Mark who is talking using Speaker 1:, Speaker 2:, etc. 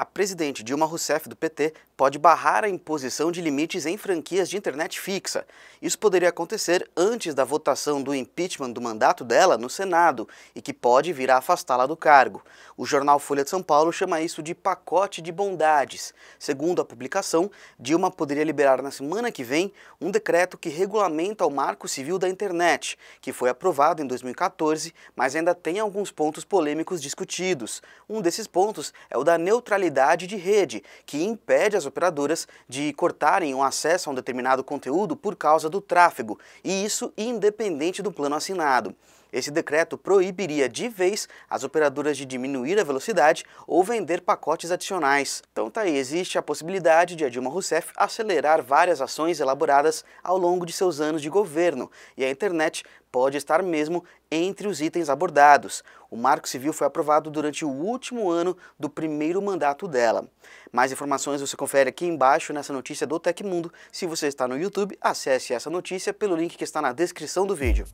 Speaker 1: A presidente Dilma Rousseff, do PT, pode barrar a imposição de limites em franquias de internet fixa. Isso poderia acontecer antes da votação do impeachment do mandato dela no Senado e que pode vir a afastá-la do cargo. O jornal Folha de São Paulo chama isso de pacote de bondades. Segundo a publicação, Dilma poderia liberar na semana que vem um decreto que regulamenta o Marco Civil da Internet, que foi aprovado em 2014, mas ainda tem alguns pontos polêmicos discutidos. Um desses pontos é o da neutralidade de rede, que impede as operadoras de cortarem o acesso a um determinado conteúdo por causa do tráfego, e isso independente do plano assinado. Esse decreto proibiria de vez as operadoras de diminuir a velocidade ou vender pacotes adicionais. Então tá aí, existe a possibilidade de a Dilma Rousseff acelerar várias ações elaboradas ao longo de seus anos de governo, e a internet pode estar mesmo entre os itens abordados. O Marco Civil foi aprovado durante o último ano do primeiro mandato dela. Mais informações você confere aqui embaixo nessa notícia do Tecmundo. Se você está no YouTube, acesse essa notícia pelo link que está na descrição do vídeo.